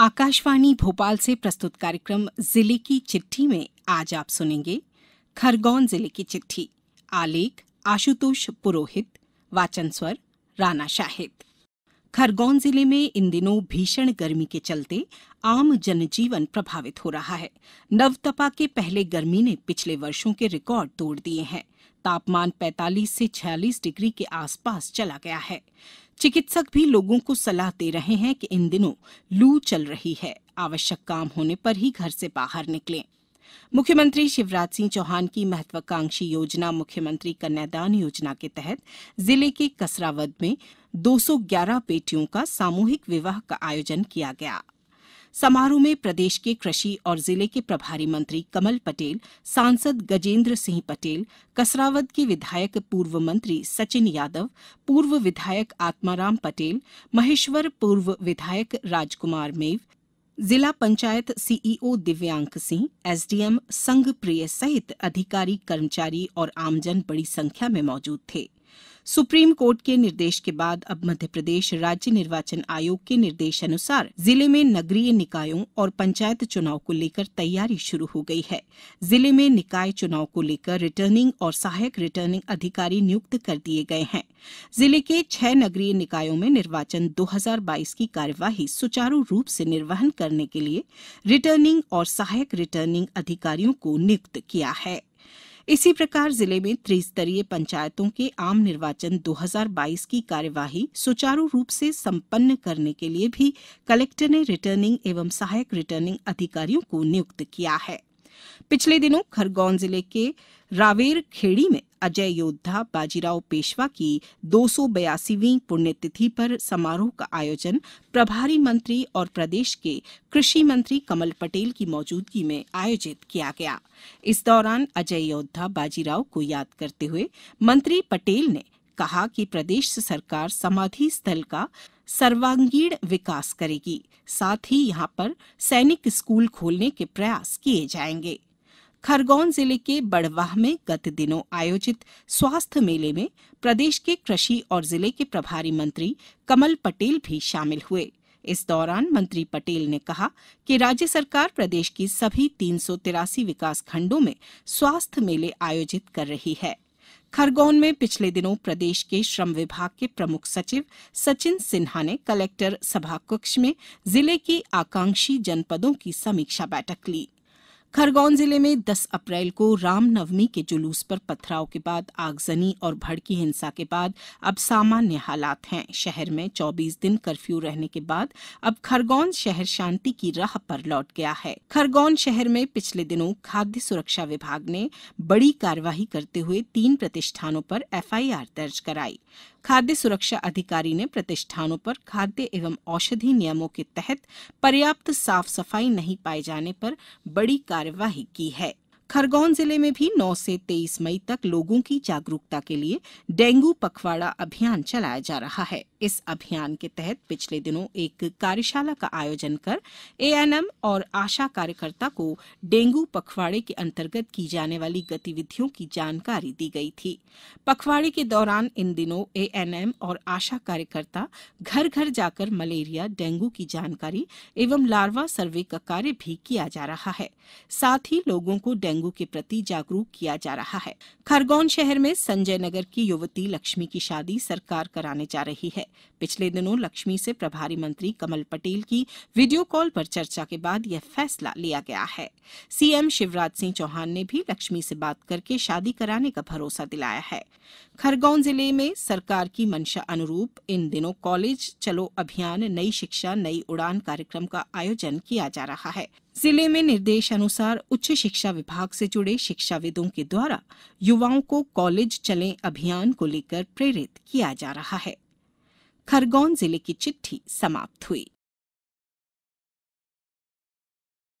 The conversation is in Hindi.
आकाशवाणी भोपाल से प्रस्तुत कार्यक्रम जिले की चिट्ठी में आज आप सुनेंगे खरगोन जिले की चिट्ठी आलेख आशुतोष पुरोहित वाचन स्वर राना शाहिद खरगोन जिले में इन दिनों भीषण गर्मी के चलते आम जनजीवन प्रभावित हो रहा है नवतपा के पहले गर्मी ने पिछले वर्षों के रिकॉर्ड तोड़ दिए हैं तापमान 45 से 46 डिग्री के आसपास चला गया है चिकित्सक भी लोगों को सलाह दे रहे हैं कि इन दिनों लू चल रही है आवश्यक काम होने पर ही घर से बाहर निकलें मुख्यमंत्री शिवराज सिंह चौहान की महत्वाकांक्षी योजना मुख्यमंत्री कन्यादान योजना के तहत जिले के कसरावद में 211 बेटियों का सामूहिक विवाह का आयोजन किया गया समारोह में प्रदेश के कृषि और जिले के प्रभारी मंत्री कमल पटेल सांसद गजेंद्र सिंह पटेल कसरावद के विधायक पूर्व मंत्री सचिन यादव पूर्व विधायक आत्माराम पटेल महेश्वर पूर्व विधायक राजकुमार मेव जिला panchayat CEO Divyank Singh SDM Sanghpriya सहित अधिकारी कर्मचारी और आमजन बड़ी संख्या में मौजूद थे सुप्रीम कोर्ट के निर्देश के बाद अब मध्यप्रदेश राज्य निर्वाचन आयोग के निर्देशानुसार जिले में नगरीय निकायों और पंचायत चुनाव को लेकर तैयारी शुरू हो गई है जिले में निकाय चुनाव को लेकर रिटर्निंग और सहायक रिटर्निंग अधिकारी नियुक्त कर दिए गए हैं जिले के छह नगरीय निकायों में निर्वाचन 2022 की कार्यवाही सुचारू रूप से निर्वहन करने के लिए रिटर्निंग और सहायक रिटर्निंग अधिकारियों को नियुक्त किया है इसी प्रकार जिले में त्रिस्तरीय पंचायतों के आम निर्वाचन 2022 की कार्यवाही सुचारू रूप से संपन्न करने के लिए भी कलेक्टर ने रिटर्निंग एवं सहायक रिटर्निंग अधिकारियों को नियुक्त किया है पिछले दिनों खरगोन जिले के रावेर खेड़ी में अजय योद्धा बाजीराव पेशवा की दो सौ पुण्यतिथि पर समारोह का आयोजन प्रभारी मंत्री और प्रदेश के कृषि मंत्री कमल पटेल की मौजूदगी में आयोजित किया गया इस दौरान अजय योद्धा बाजीराव को याद करते हुए मंत्री पटेल ने कहा कि प्रदेश सरकार समाधि स्थल का सर्वांगीण विकास करेगी साथ ही यहां पर सैनिक स्कूल खोलने के प्रयास किए जाएंगे खरगोन जिले के बड़वाह में गत दिनों आयोजित स्वास्थ्य मेले में प्रदेश के कृषि और जिले के प्रभारी मंत्री कमल पटेल भी शामिल हुए इस दौरान मंत्री पटेल ने कहा कि राज्य सरकार प्रदेश की सभी तीन विकास खंडों में स्वास्थ्य मेले आयोजित कर रही है खरगोन में पिछले दिनों प्रदेश के श्रम विभाग के प्रमुख सचिव सचिन सिन्हा ने कलेक्टर सभाकक्ष में जिले के आकांक्षी जनपदों की समीक्षा बैठक ली खरगोन जिले में 10 अप्रैल को रामनवमी के जुलूस पर पथराव के बाद आगजनी और भड़की हिंसा के बाद अब सामान्य हालात हैं शहर में 24 दिन कर्फ्यू रहने के बाद अब खरगोन शहर शांति की राह पर लौट गया है खरगोन शहर में पिछले दिनों खाद्य सुरक्षा विभाग ने बड़ी कार्यवाही करते हुए तीन प्रतिष्ठानों पर एफ दर्ज कराई खाद्य सुरक्षा अधिकारी ने प्रतिष्ठानों पर खाद्य एवं औषधि नियमों के तहत पर्याप्त साफ सफाई नहीं पाए जाने पर बड़ी कार्यवाही की है खरगोन जिले में भी 9 से 23 मई तक लोगों की जागरूकता के लिए डेंगू पखवाड़ा अभियान चलाया जा रहा है इस अभियान के तहत पिछले दिनों एक कार्यशाला का आयोजन कर एएनएम और आशा कार्यकर्ता को डेंगू पखवाड़े के अंतर्गत की जाने वाली गतिविधियों की जानकारी दी गई थी पखवाड़े के दौरान इन दिनों एएनएम और आशा कार्यकर्ता घर घर जाकर मलेरिया डेंगू की जानकारी एवं लार्वा सर्वे का कार्य भी किया जा रहा है साथ ही लोगों को डेंगू रंगों के प्रति जागरूक किया जा रहा है खरगोन शहर में संजय नगर की युवती लक्ष्मी की शादी सरकार कराने जा रही है पिछले दिनों लक्ष्मी से प्रभारी मंत्री कमल पटेल की वीडियो कॉल पर चर्चा के बाद यह फैसला लिया गया है सीएम शिवराज सिंह चौहान ने भी लक्ष्मी से बात करके शादी कराने का भरोसा दिलाया है खरगोन जिले में सरकार की मंशा अनुरूप इन दिनों कॉलेज चलो अभियान नई शिक्षा नई उड़ान कार्यक्रम का आयोजन किया जा रहा है जिले में निर्देश अनुसार उच्च शिक्षा विभाग से जुड़े शिक्षाविदों के द्वारा युवाओं को कॉलेज चलें अभियान को लेकर प्रेरित किया जा रहा है खरगोन जिले की चिट्ठी समाप्त हुई